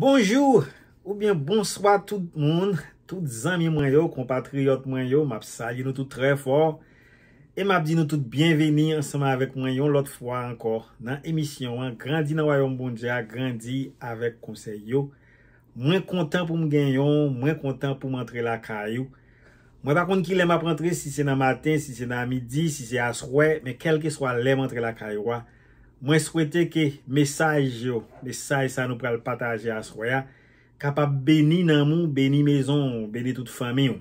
Bonjour ou bien bonsoit tout moun, tout zami mwen yo, kompatriot mwen yo, map sa, yon nou tout trey for E map di nou tout bienveni ansama avek mwen yo lot fwa ankor Nan emisyon an, grandi nan wayon mbondja, grandi avek konsey yo Mwen kontan pou mgenyon, mwen kontan pou mwentre la kayo Mwen takon ki lèm ap rentre si se nan matin, si se nan midi, si se aswe, men kelke swa lèm entre la kayo wa Mwen swete ke mesaj yo, mesaj sa nou pral pataje as woy a, kapap beni nan moun, beni mezon, beni tout fami yon.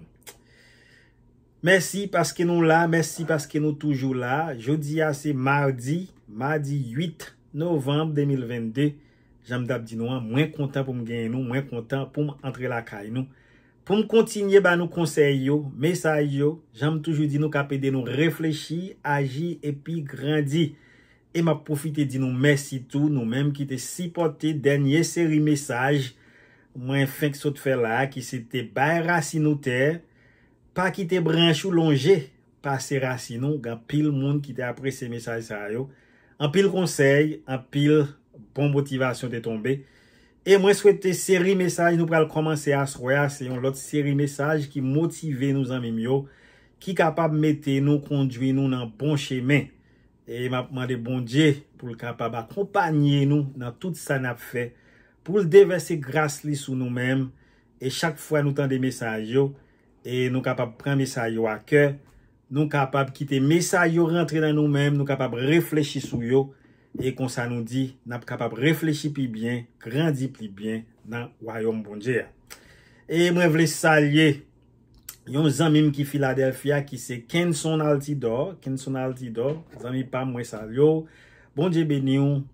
Mersi paske nou la, mersi paske nou toujou la, jodi a se mardi, mardi 8, novemb 2022, jame dabdi nou an, mwen kontan pou mgen nou, mwen kontan pou m entre la kay nou. Pou m kontinye ba nou konsey yo, mesaj yo, jame toujou di nou kapede nou reflechi, aji, epi grandi. E m ap profite di nou mesi tou nou menm ki te sipote denye seri mesaj mwen feng sot fe la ki se te bay rasi nou te pa ki te branchou longe pa se rasi nou. Gan pil moun ki te apre se mesaj sa yo. An pil konsey, an pil bon motivasyon de tombe. E mwen swete seri mesaj nou pral komanse aswe ase yon lot seri mesaj ki motive nou zanmim yo ki kapap mete nou kondwi nou nan bon chemen. E mwen mwende bon dje pou l kapab akompanyen nou nan tout sa nap fe pou l devese grase li sou nou menm. E chak fwa nou tan de mesaj yo. E nou kapab pran mesaj yo a ke, nou kapab kite mesaj yo rentre nan nou menm, nou kapab reflechi sou yo. E kon sa nou di, nap kapab reflechi pi byen, grandi pi byen nan wayon bon dje. E mwen vle salye. Yon zanmim ki Filadelfia ki se Ken Son Altidor. Ken Son Altidor. Zanmi pa mwen sal yo. Bon diye ben yon.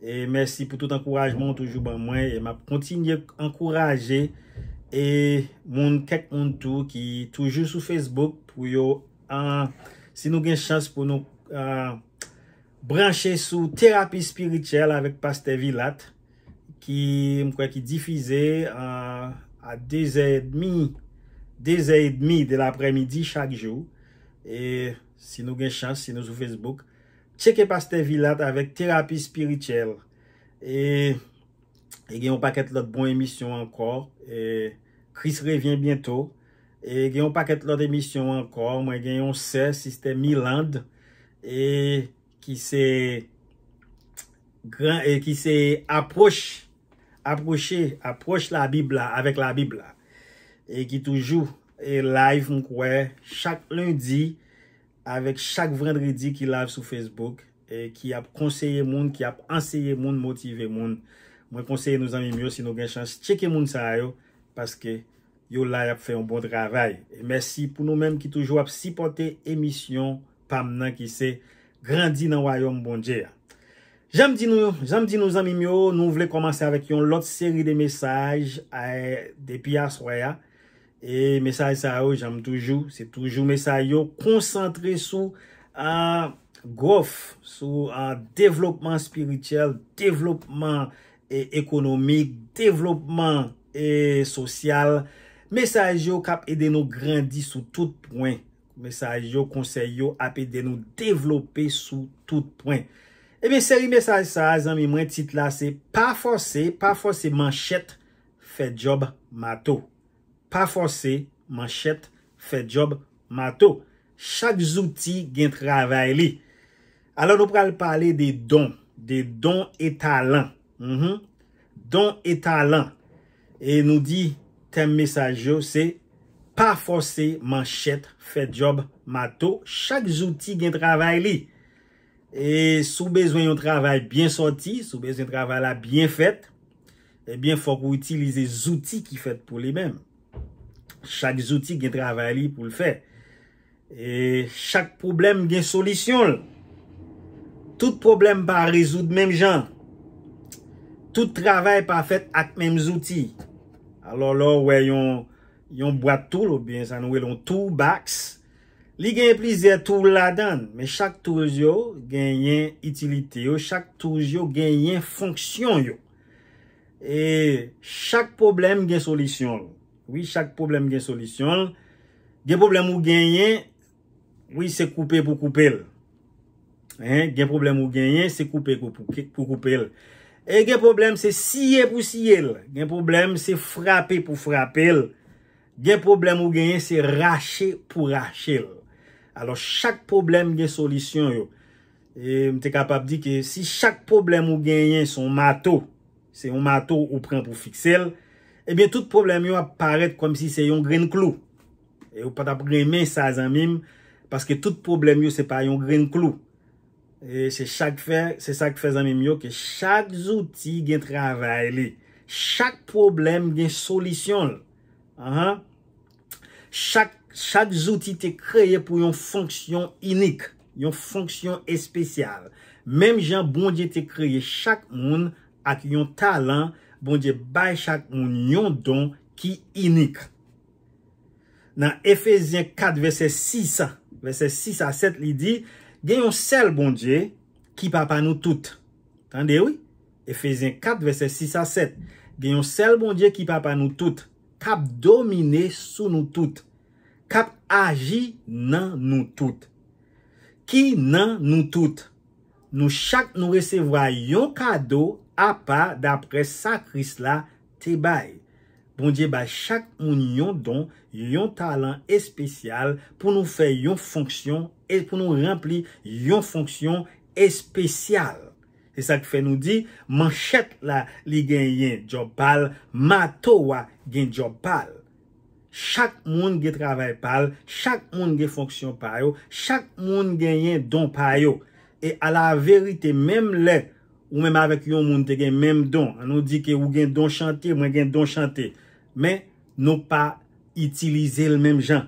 E mersi pou tout ankorajman toujou ban mwen. E mwen kontinye ankoraje. E mwen kek moun tou ki toujou sou Facebook. Pou yo ah, si nou gen chans pou nou ah, branche sou terapi spirityel avik Pastevilat. Ki mwen kwa ki difize a 2,5 minit. Ah, Dezè et demi de l'apremidi chak jou. E si nou gen chans, si nou sou Facebook. Cheke paste vilat avèk terapi spirityèl. E genyon pakèt lot bon emisyon ankor. E Chris revyen bientò. E genyon pakèt lot emisyon ankor. Mwen genyon sè si sè mi land. E ki sè aproche la bibla avèk la bibla. E ki toujou e live mwen kwe, chak lundi, avek chak vendredi ki live sou Facebook, e ki ap konseye moun, ki ap anseye moun, motive moun. Mwen konseye nou zami myo, si nou gen chans cheke moun sa a yo, paske yo la ap fe yon bon dravay. E mersi pou nou menm ki toujou ap sipote emisyon pam nan ki se grandi nan wayon mwen bonje. Jamdi nou zami myo, nou vle komanse avek yon lot seri de mesaj, de pias waya. E mesaj sa yo jame toujou, se toujou mesaj yo konsantre sou a gof, sou a devlopman spirityel, devlopman e, ekonomik, devlopman e, sosyal. Mesaj yo kap e de nou grandi sou tout pwen. Mesaj yo konsen yo ap e de nou devlope sou tout pwen. E mi seri mesaj sa yo zan mi mwen tit la se pa fose, pa fose man chet fè job mato. pa fosè man chèt fè job mato. Chak zouti gen travè li. Alò nou pral pale de don, de don etalè. Mm-hmm. Don etalè. E nou di tem mesajè, se pa fosè man chèt fè job mato. Chak zouti gen travè li. E sou bezwen yon travè bien soti, sou bezwen travè la bien fèt, e eh bien fòk ou itilize zouti ki fèt pou li mèm. Chak zouti gen travay li pou l fèt. E chak problem gen solisyon l. Tout problem pa rezout menm jan. Tout travay pa fèt ak menm zouti. Alo l wè yon boat tou l, ou bien san wè yon tou baks, li gen plizè tou l la dan. Men chak touz yo gen yen itilite yo, chak touz yo gen yen fonksyon yo. E chak problem gen solisyon l. Oui, chak problem gen solisyon. Gen problem ou genyen, oui, se koupe pou koupe el. Gen problem ou genyen, se koupe pou koupe el. Gen problem se siye pou siye el. Gen problem se frappe pou frappe el. Gen problem ou genyen, se rache pou rache el. Alors, chak problem gen solisyon yo. M te kapap di ki, si chak problem ou genyen son mato, se yon mato ou pren pou fikse el, Ebyen, eh tout problem yo ap paret kom si se yon green clue. E ou pa ta premen sa zanmim, paske tout problem yo se pa yon green clue. E se chak fe, se chak fe zanmim yo, ke chak zouti gen travay li. Chak problem gen solisyon li. Anhan. Chak, chak zouti te kreye pou yon fonksyon inik. Yon fonksyon espesyal. Mem jan bonje te kreye chak moun ak yon talan, Bondye bay chak moun yon don ki inik. Nan Efesien 4, verset 6-7 li di, Genyon sel bondye ki papa nou tout. Tande ou? Efesien 4, verset 6-7. Genyon sel bondye ki papa nou tout. Kap domine sou nou tout. Kap aji nan nou tout. Ki nan nou tout. Nou chak nou resevwa yon kado, A pa, d'apre sa kris la, te bay. Bon diye ba, chak moun yon don, yon talan espesyal, pou nou fe yon fonksyon, et pou nou rempli yon fonksyon espesyal. E sa ki fe nou di, man chet la li gen yon job pal, ma to wa gen job pal. Chak moun ge travay pal, chak moun ge fonksyon pal yo, chak moun gen yon don pal yo. E a la verite, mem le, Ou mèm avèk yon moun te gen mèm don. An nou di ke ou gen don chante, mwen gen don chante. Mè nou pa itilize l mèm jan.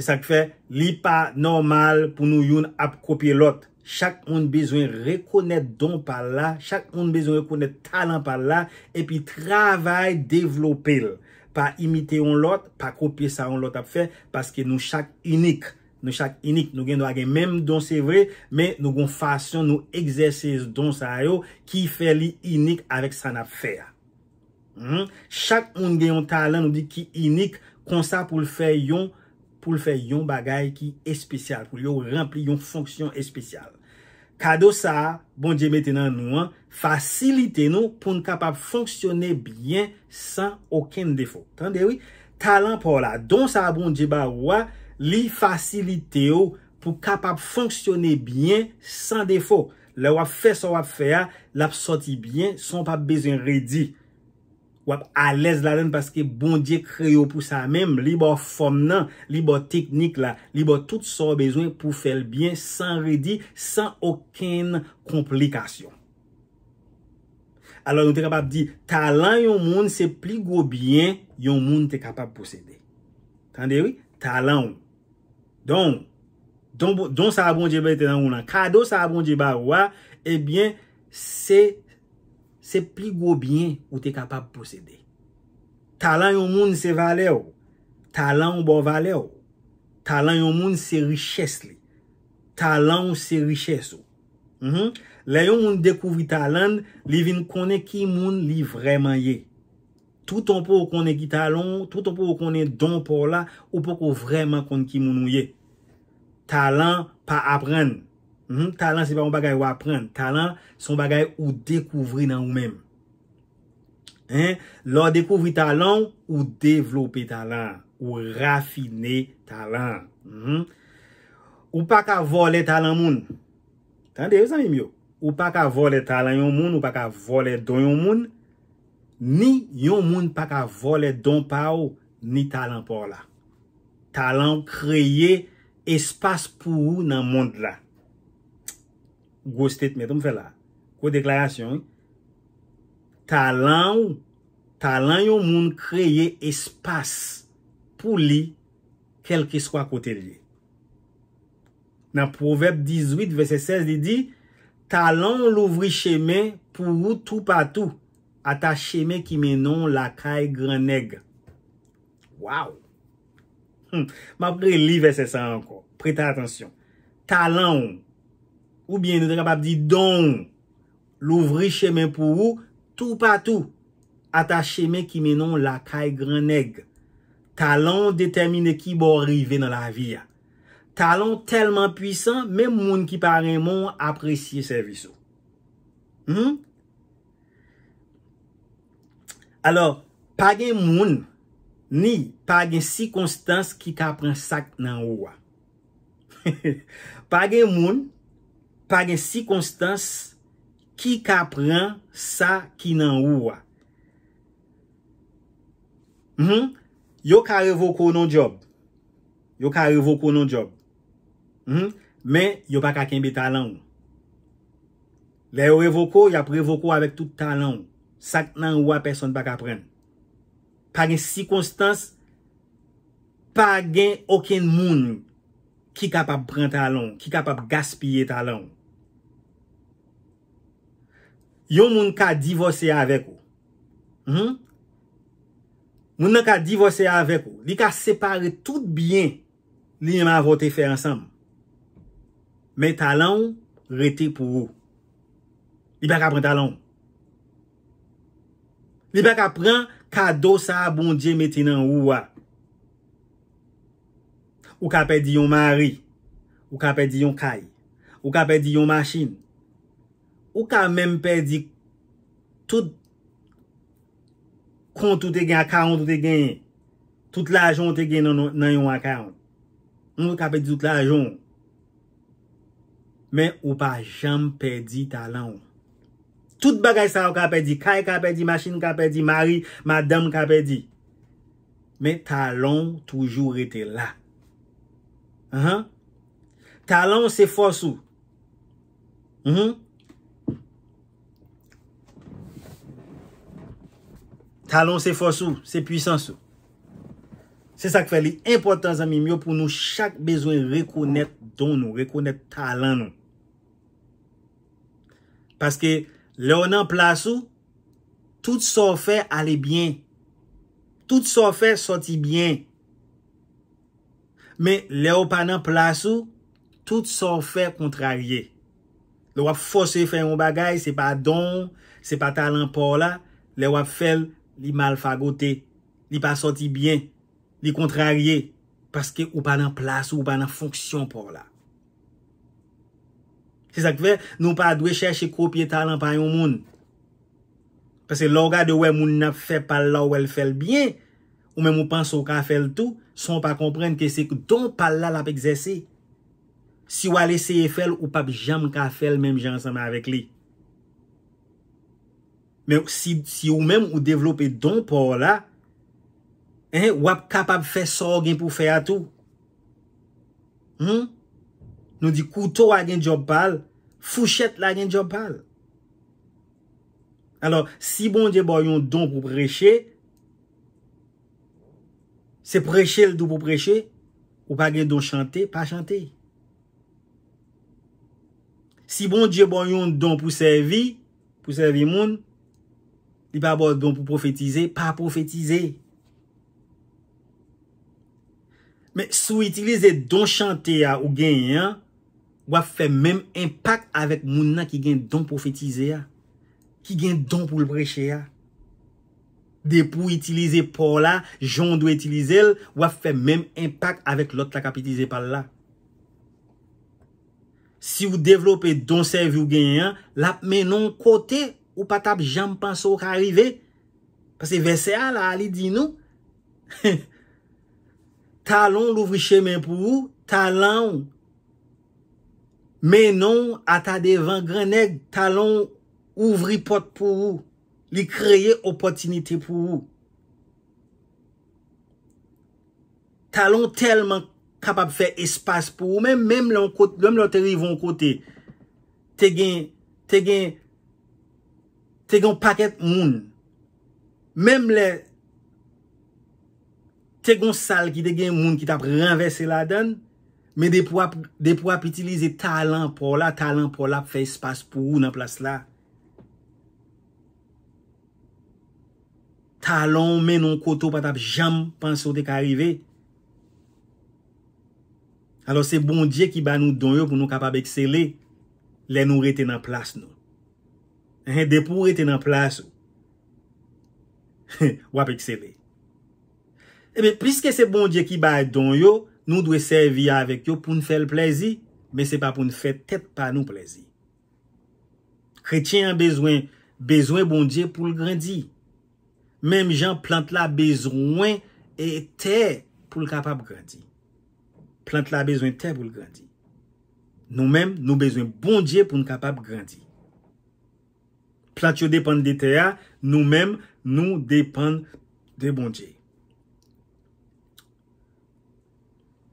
E sa k fè, li pa normal pou nou yon ap kopye lot. Chak moun bezwen rekonèt don pal la, chak moun bezwen rekonèt talan pal la, epi travay devlopel. Pa imite yon lot, pa kopye sa yon lot ap fè, paske nou chak inik. Nou chak inik, nou gen nou agen menm don se vre, men nou gon fasyon nou egzersiz don sa yo, ki fe li inik avèk san ap fè ya. Hmm? Chak moun gen yon talan nou di ki inik, konsa pou l fè yon bagay ki espesyal, pou l yo rempli yon fonksyon espesyal. Kado sa, bon je meten nan nou an, fasilite nou pou n kapap fonksyone byen san oken defo. Tande wè? Talan pou la don sa bon je ba wè, Li fasilite yo pou kapap fonksyone byen san defo. Le wap fè sa wap fè ya, lap soti byen, san wap bezwen redi. Wap alèz la den, paske bon diye kreyo pou sa mèm, li bo fòm nan, li bo teknik la, li bo tout sa wap bezwen pou fèl byen, san redi, san okèn komplikasyon. Alò nou te kapap di, talan yon moun se pli go byen, yon moun te kapap posede. Tande wè? Talan wè. Don, don sa abonje ba ite nan ou nan. Kado sa abonje ba ou a, ebyen, se, se pli gobyen ou te kapap posede. Talan yon moun se vale ou, talan ou bo vale ou, talan yon moun se riches li, talan ou se riches ou. Layon moun dekouvi talan, li vin kone ki moun li vreman ye. Touton pou kone ki talan ou, touton pou kone don pou la, ou pou kon vreman kone ki moun ou ye. Talan pa apren. Mhm, talan se pa moun bagay ou apren. Talan se moun bagay ou dekouvri nan ou men. Lò dekouvri talan ou develope talan. Ou rafine talan. Mhm. Ou pa ka vole talan moun. Tande, ou san yon myo? Ou pa ka vole talan yon moun. Ou pa ka vole don yon moun. Ni yon moun pa ka vole don pa ou. Ni talan por la. Talan kreye talan. espas pou ou nan moun la. Gostet mè, don mw fè la. Kou deklarasyon. Talan ou, talan yon moun kreye espas pou li, kel ki skwa kote li. Nan proverb 18, vese 16, di di, talan ou louvri chemè pou ou tou patou ata chemè ki menon la kaye grenèg. Waw! Ma hm, apre li vese sa anko. Preta atensyon. Talon ou bien nou te kapap di don louvri cheme pou ou tou patou ata cheme ki menon la kay gran neg. Talon determine ki bo rive nan la viya. Talon telman puisan men moun ki paremon apresye serviso. Hmm? Alors, pagen moun ni pagen si konstans ki kapren sak nan ouwa. Page moun, page sikonstans, ki ka pran sa ki nan ouwa. Hmm? Yo ka revoko nan job. Yo ka revoko nan job. Hmm? Men, yo pa kakenbe talan ou. Le yo revoko, ya prevoko avek tout talan ou. Sa nan ouwa, person pa ka pran. Page sikonstans, page oken moun ou. Ki kapap pran talon? Ki kapap gaspye talon? Yo moun ka divose avek ou. Hmm? Moun nan ka divose avek ou. Li ka separe tout bien. Li yaman avote fe ansam. Men talon rete pou ou. Li pa ka pran talon. Li pa ka pran kado sa bon diye meten nan ou wa. Ou ka pedi yon mari, ou ka pedi yon kay, ou ka pedi yon masin, ou ka men pedi tout kont ou te gen, akant ou te gen, tout lajon ou te gen nan yon akant. Ou ka pedi tout lajon, men ou pa jam pedi talon. Tout bagay sa ou ka pedi, kay ka pedi, masin ka pedi, mari, madam ka pedi, men talon toujou rete la. Talon se fosou uh-huh. Talon se fosou uh-huh. Se pwisan sou Se sak fe li importan zami myo Pou nou chak bezwen rekounet don nou Rekounet talon nou Paske leon an plasou Tout so fe ale bien Tout so fe soti bien Men le ou pa nan plas ou, tout sa ou fe kontrarye. Le wap fose fe yon bagay, se pa don, se pa talan po la, le wap fel li mal fagote, li pa soti bien, li kontrarye, paske ou pa nan plas ou, ou pa nan fonksyon po la. Se sak fe, nou pa dwe chèche kopye talan pa yon moun. Pese loga de wè moun na fe pala ou el fel bien, ou men moun panso ka fel tou, Son pa kompren ke se kou don pal la la pe gzese. Si wale seye fel ou pap jam ka fel menm jansanman avek li. Menm si ou menm ou devlope don pal la, wap kapap fe so gen pou fe atou. Hmm? Nou di koutou a gen job pal, fouchet la gen job pal. Ano, si bon di bo yon don pou preche... Se preche l do pou preche, ou pa gen don chante, pa chante. Si bon diye bon yon don pou servi, pou servi moun, li pa bo don pou profetize, pa profetize. Men sou itilize don chante a ou gen yon, wap fe menm empak avet moun nan ki gen don profetize a, ki gen don pou preche a. De pou itilize pou la, joun dwe itilize l, waf fe mem impak avek lot la kapitize pal la. Si w devlope donsev yu genyen, lap menon kote ou patap jam panso ka rive. Pase vesea la, ali di nou. Talon l ouvri chemen pou wou, talon menon ata devan grenen, talon ouvri pot pou wou. Li kreye opotinite pou ou. Talon telman kapap fe espas pou ou. Men menm lonteri yon kote. Te gen, te gen, te gen paket moun. Menm le, te gen sal ki te gen moun ki tap renvesse la den. Menm de pou ap itilize talon pou ou la, talon pou ou la fe espas pou ou nan plas la. Kalon men nou koto patap jam pan sote ka rive. Alo se bon diye ki ba nou don yo pou nou kapab eksele, le nou rete nan plas nou. De pou rete nan plas ou. Ou ap eksele. Ebe, eh piske se bon diye ki ba don yo, nou dwe servya avek yo pou nou fel plezi, men se pa pou nou fetet pa nou plezi. Kretien an bezwen, bezwen bon diye pou l grandi. Mèm jan, plant la bezwen etè pou l kapap grandi. Plant la bezwen etè pou l grandi. Nou mèm nou bezwen bondye pou l kapap grandi. Plant yo depan de teya, nou mèm nou depan de bondye.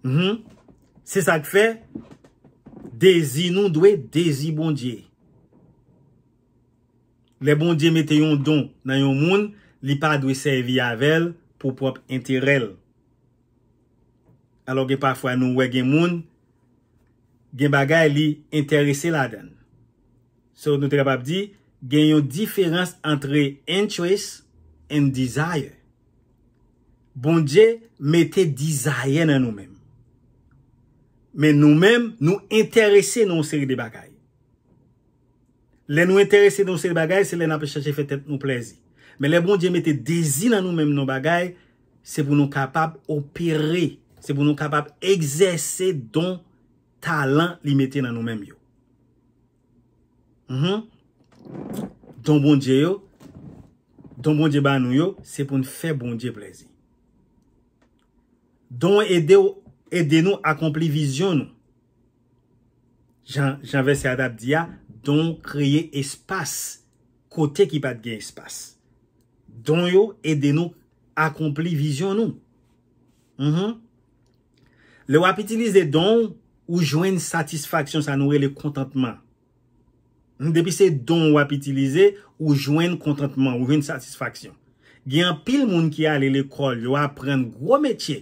Mhm. Se sak fe, dezi nou dwe, dezi bondye. Le bondye metè yon don nan yon moun, li pa dwe se vi avel pou prop entirel. Alo gen pafwa nou we gen moun, gen bagay li enterese laden. So nou te kapap di, gen yon diferans entre entwes en bon dizayen. Bonje mette dizayen nan nou men. Men nou men nou enterese nan seri de bagay. Le nou enterese nan seri de bagay, se le nan pe chache fetet nou plezi. Men le bon diye mette dezi nan nou menm nou bagay, se pou nou kapap opere, se pou nou kapap egzese don talan li mette nan nou menm bon yo. Don bon diye yo, don bon diye ban nou yo, se pou nou fe bon diye plezi. Don e de nou akompli vizyon nou. Jan ve se adap diya, don kreye espas, kote ki pat gen espas. Don yo e de nou akompli vizyon nou. Mhm. Le wap itilize don ou jwen satisfaksyon, sa nou e le kontantman. Depi se don wap itilize ou jwen kontantman, ou jwen satisfaksyon. Gye an pil moun ki ale l'ekol, yo apren gwo metye,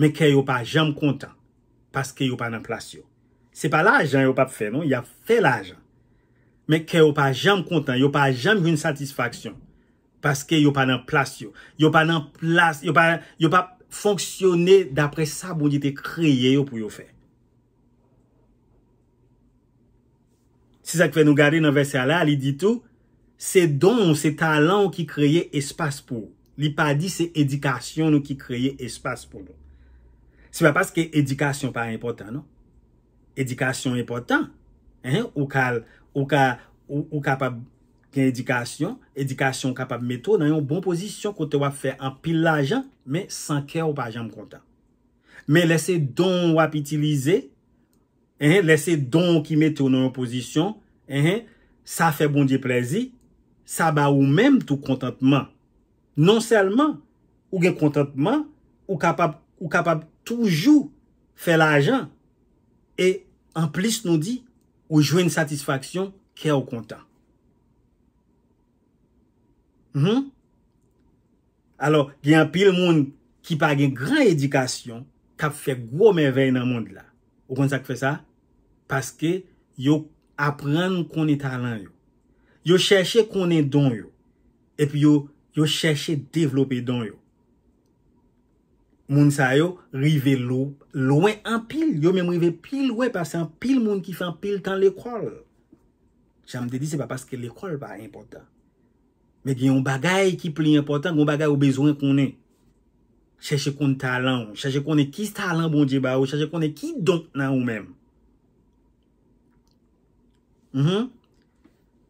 men ke yo pa jam kontan, paske yo pa nan plasyon. Se pa la ajan yo pa pfe, non, ya fe la ajan. Men ke yo pa jam kontan, yo pa jam jwen satisfaksyon. Paske yo pa nan plas yo. Yo pa nan plas. Yo pa fonksyonè dapre sa bonite kreyè yo pou yo fè. Se sa kwe nou gade nan versè la, li ditou se don, se talan ki kreyè espas pou. Li pa di se edikasyon nou ki kreyè espas pou. Se pa paske edikasyon pa important nou. Edikasyon important. Ou kapab... Ou kapab... gen edikasyon, edikasyon kapap meto nan yon bon pozisyon kote wap fe an pil la jan, men san ke ou pa jan m konta. Men lese don wap itilize, lese don ki meto nan yon pozisyon, sa fe bon di prezi, sa ba ou menm tou kontantman. Non selman, ou gen kontantman, ou kapap toujou fe la jan, e an plis nou di, ou jwe yon satisfaksyon ke ou konta. Hmm? Alors, gen apil moun ki pa gen gran edikasyon, kap fe gwo men vey nan moun la. O kon sa k fe sa? Paske yo apren konen talan yo. Yo cheshe konen don yo. E pi yo cheshe devlope don yo. Moun sa yo, rive lou, louen an pil. Yo men mou rive pil wey, paske an pil moun ki fe an pil tan lekol. Jame te di se pa paske lekol pa importan. Men gen yon bagay ki pli important, yon bagay bon ou bezwen konen. Cheche konen talan, cheche konen ki talan bondye ba ou, cheche konen ki don nan ou men.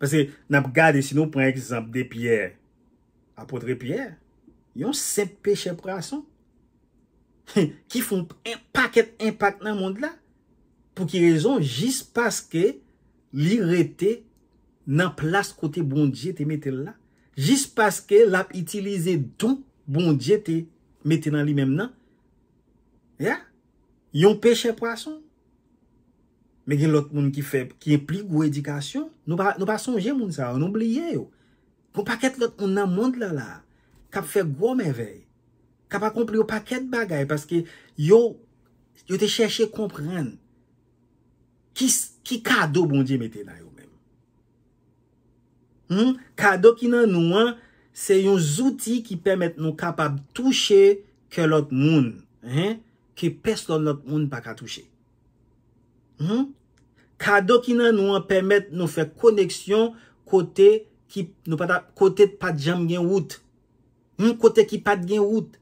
Pase nap gade si nou preen eksemp de pier, apotre pier, yon sepeche prason, ki fon paket, paket nan moun de la, pou ki rezon jis paske li rete nan plas kote bondye te mette la. Jist paske l ap itilize dou bon djeti mette nan li mem nan. Ya? Yon peche pwason. Men gen lot moun ki feb, ki implik ou edikasyon. Nou pa sonje moun sa, nou bliye yo. Kon paket lot moun nan moun lala, kap fek gwo mevey. Kap akomple yo paket bagay, paske yo, yo te cheshe kompren. Ki kado bon djeti mette nan yo? Hmm? Kado ki nan nou an Se yon zouti ki permette nou kapab touche Ke lot moun Ke pes lot lot moun pa ka touche hmm? Kado ki nan nou an Permette nou fe koneksyon Kote ki pat jam gen wout hmm? Kote ki pat gen wout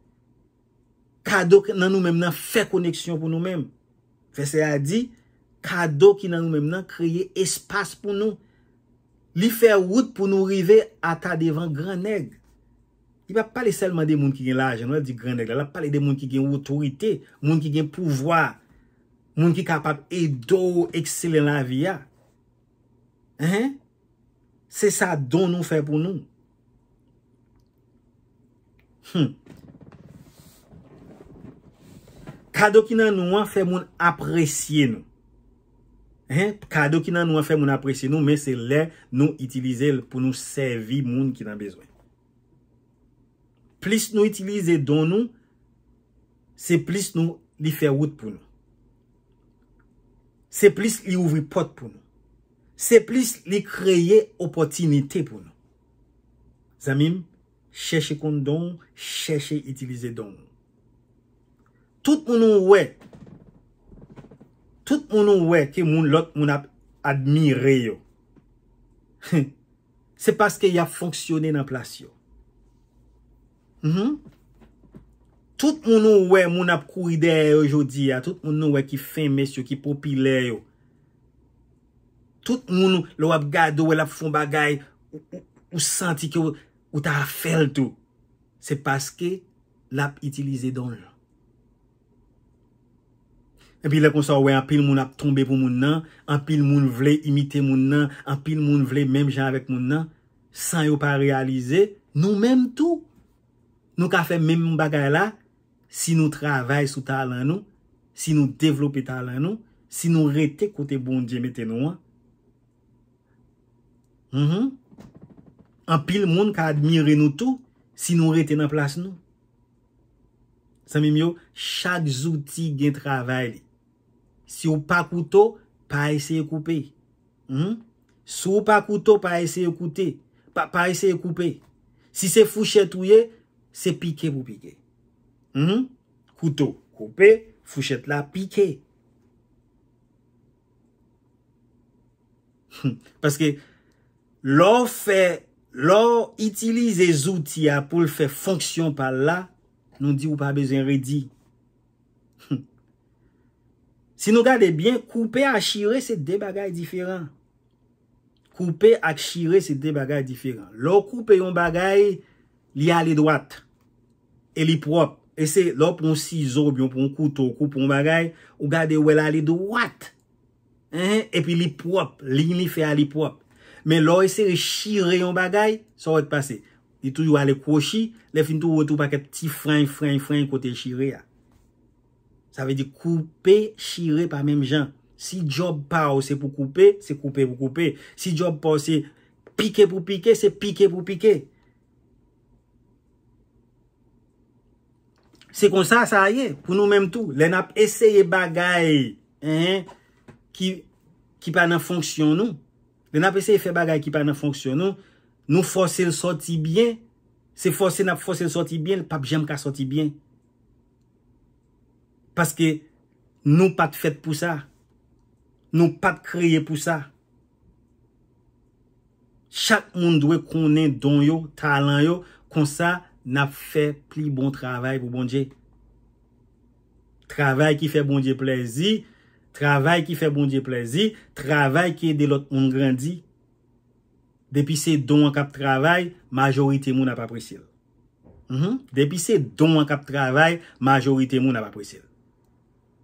Kado ki nan nou men nan Fe koneksyon pou nou men Fese a di Kado ki nan nou men nan Kreye espas pou nou Li fè wout pou nou rive ata devan gran neg. I ba pale selman de moun ki gen la, jenouan di gran neg. La pale de moun ki gen otorite, moun ki gen pouvoi. Moun ki kapap edo ou ekselen la viya. Hein? Se sa don nou fè pou nou. Hmm. Kado ki nan nou an fè moun apresye nou. kado ki nan nou afe moun apresye nou, men se lè nou itilize pou nou servi moun ki nan bezwen. Plis nou itilize don nou, se plis nou li fè wout pou nou. Se plis li ouvri pot pou nou. Se plis li kreye opotinite pou nou. Zamin, chèche kont don nou, chèche itilize don nou. Tout moun nou wè, Tout moun nou wè ke moun lot moun ap admire yo. Se paske ya fonksyonè nan plasyon. Mhm. Tout moun nou wè moun ap kouyde yo jodi ya. Tout moun nou wè ki fèmè syo, ki popile yo. Tout moun nou lò ap gado wè l ap fon bagay ou santi ki ou ta a fèl tou. Se paske l ap itilize don lò. Epi le konsor wè, an pil moun ap tombe pou moun nan, an pil moun vle imite moun nan, an pil moun vle menm jan avèk moun nan, san yo pa realize, nou menm tou. Nou ka fè menm bagay la, si nou travay sou talan nou, si nou devlopi talan nou, si nou rete kote bon djemete nou an. An mm-hmm. pil moun ka admire nou tou, si nou rete nan plas nou. San mi myo, chak zouti gen travay li. Si ou pa koutou, pa eseye koupe. Hmm? Si ou pa koutou, pa eseye koupe. Si se fouchet ouye, se pike pou pike. Hmm? Koutou koupe, fouchet la pike. Hmm. Paske, lor fè, lor itilize zoutiya pou l fè fonksyon pa la, nou di ou pa bezen redik. Si nou gade bien, koupe ak chire se de bagay diferan. Koupe ak chire se de bagay diferan. Lò koupe yon bagay, li alè dwat. E li prop. E se, lò pou yon cizob, yon pou yon koutou, koupe yon bagay, ou gade wè lè alè dwat. E pi li prop. Lini fè alè prop. Men lò e se re chire yon bagay, sa wè te pase. Di tou yon alè kouchi, le fin tou wè tou pake pti fran fran fran kote chire ya. Sa ve di koupe, shire pa mèm jan. Si job pa ou se pou koupe, se koupe pou koupe. Si job pa ou se pike pou pike, se pike pou pike. Se konsa sa a ye, pou nou mèm tou. Le nap eseye bagay ki pa nan fonksyon nou. Le nap eseye fe bagay ki pa nan fonksyon nou. Nou fose l soti byen. Se fose nap fose l soti byen, pap jèm ka soti byen. Paske nou pat fèt pou sa. Nou pat kreye pou sa. Chak moun dwe konen don yo, talan yo, kon sa na fè pli bon travay pou bon dje. Travay ki fè bon dje plezi, travay ki fè bon dje plezi, travay ki de lot moun grandi. Depi se don an kap travay, majorite moun an pa presye. Mhm. Depi se don an kap travay, majorite moun an pa presye.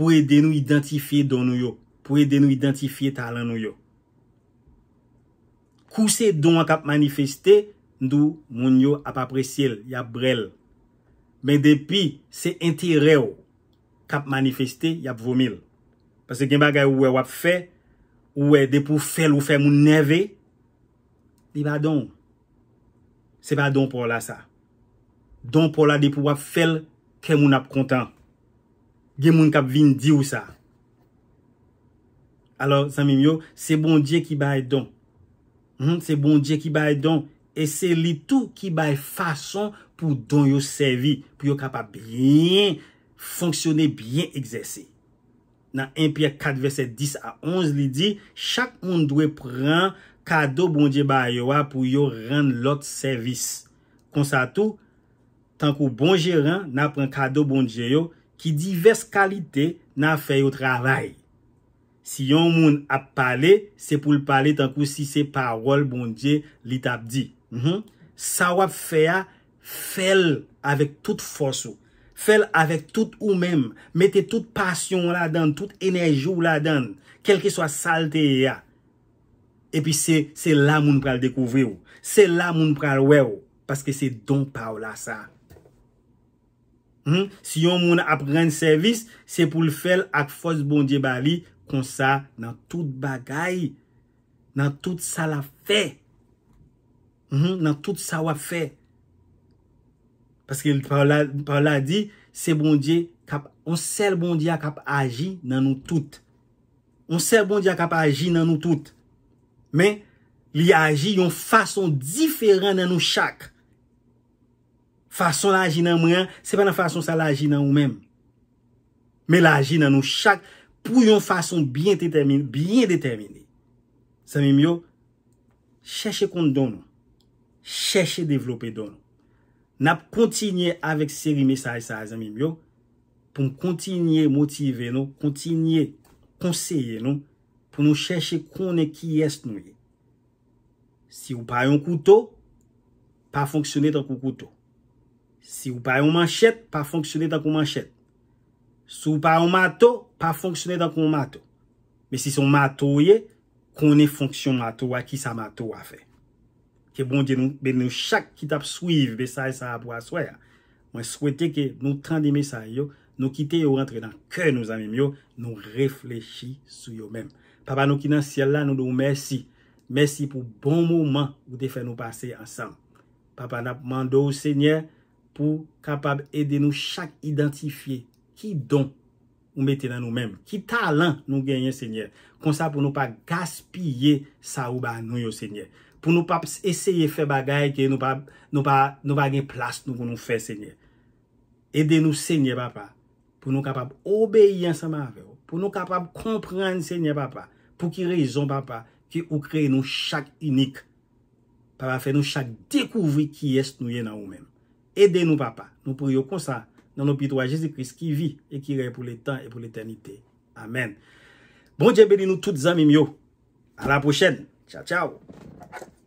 pou e denou identifiye don nou yo, pou e denou identifiye talan nou yo. Kouse don wak ap manifesti, ndou moun yo ap apresi el, yap brel. Men depi, se enti reo, kap manifesti, yap vomil. Pase genba gaya ouwe wap fe, ouwe depo fel oufe moun neve, di ba don. Se ba don pou la sa. Don pou la depo wap fel, ke moun ap kontan. Gen moun kap vin di ou sa. Alors, samim yo, se bon dje ki bay don. Hmm, se bon dje ki bay don. E se li tou ki bay fason pou don yo servi. Pou yo kapap bien fonksyone, bien egzese. Nan 1 Pierre 4, verset 10 a 11 li di, chak moun dwe pran kado bon dje bay yo wa pou yo ran lot servis. Konsa tou, tankou bon dje ran, nan pran kado bon dje yo, Ki divers kalite nan feyo travay. Si yon moun ap pale, se pou l pale tanpou si se parol bon diye lit ap di. Mhm. Sa wap feya, fel avèk tout fosou. Fel avèk tout ou mèm. Mete tout pasyon la dan, tout enerjou la dan. Kelke so a salte e ya. E pi se la moun pral dekouvri ou. Se la moun pral we ou. Paske se don pa ou la sa a. Hmm? Si yon moun ap reyn servis, se pou l fel ak fos bondye bali kon sa nan tout bagay. Nan tout sa la fe. Hmm? Nan tout sa wap fe. Paske l pa wala di, se bondye kap, on sel bondye kap aji nan nou tout. On sel bondye kap aji nan nou tout. Men, li aji yon fason diferent nan nou chakre. Fason laji nan mwen, se pa nan fason sa laji nan ou men. Me laji nan nou chak pou yon fason bien determine, bien determine. San mi myo, chèche kont don nou. Chèche devlopè don nou. Nap kontinye avèk seri mesaj sa, san mi myo, pou kontinye motive nou, kontinye konseye nou, pou nou chèche konè ki yèst nou yè. Si ou pa yon koutou, pa fonksyonè tan kou koutou. Si ou pa yon manchet, pa fonksyonè tak yon manchet. Si ou pa yon mato, pa fonksyonè tak yon mato. Me si son mato yè, konè fonksyon mato wè ki sa mato wè fè. Ke bon diè nou, men nou chak kitap swiv be sa yon sa apwa swè ya. Mwen swete ke nou tran di mesay yo, nou kite yo rentre dan kèy nou zanim yo, nou reflechi sou yo men. Papa nou ki nan siel la nou nou mersi. Mersi pou bon mouman ou de fè nou pase ansam. Papa nap mando ou sènyè. pou kapab ede nou chak identifiye ki don ou mette nan nou menm, ki talan nou genye, senye. Kon sa pou nou pa gaspye sa ou ba nou yo, senye. Pou nou pa eseye fe bagay ke nou pa gen plas nou kon nou fe, senye. Ede nou, senye, papa, pou nou kapab obeye sanman fe ou, pou nou kapab komprende, senye, papa, pou ki rezon, papa, ki ou kreye nou chak inik, papa, fe nou chak dekouvri ki est nou ye nan ou menm. Ede nou papa. Nou pou yo konsa nan opitwa Jezikris ki vi e ki re pou le tan e pou le tenite. Amen. Bon Djebeli nou tout zami myo. A la pochene. Tchao tchao.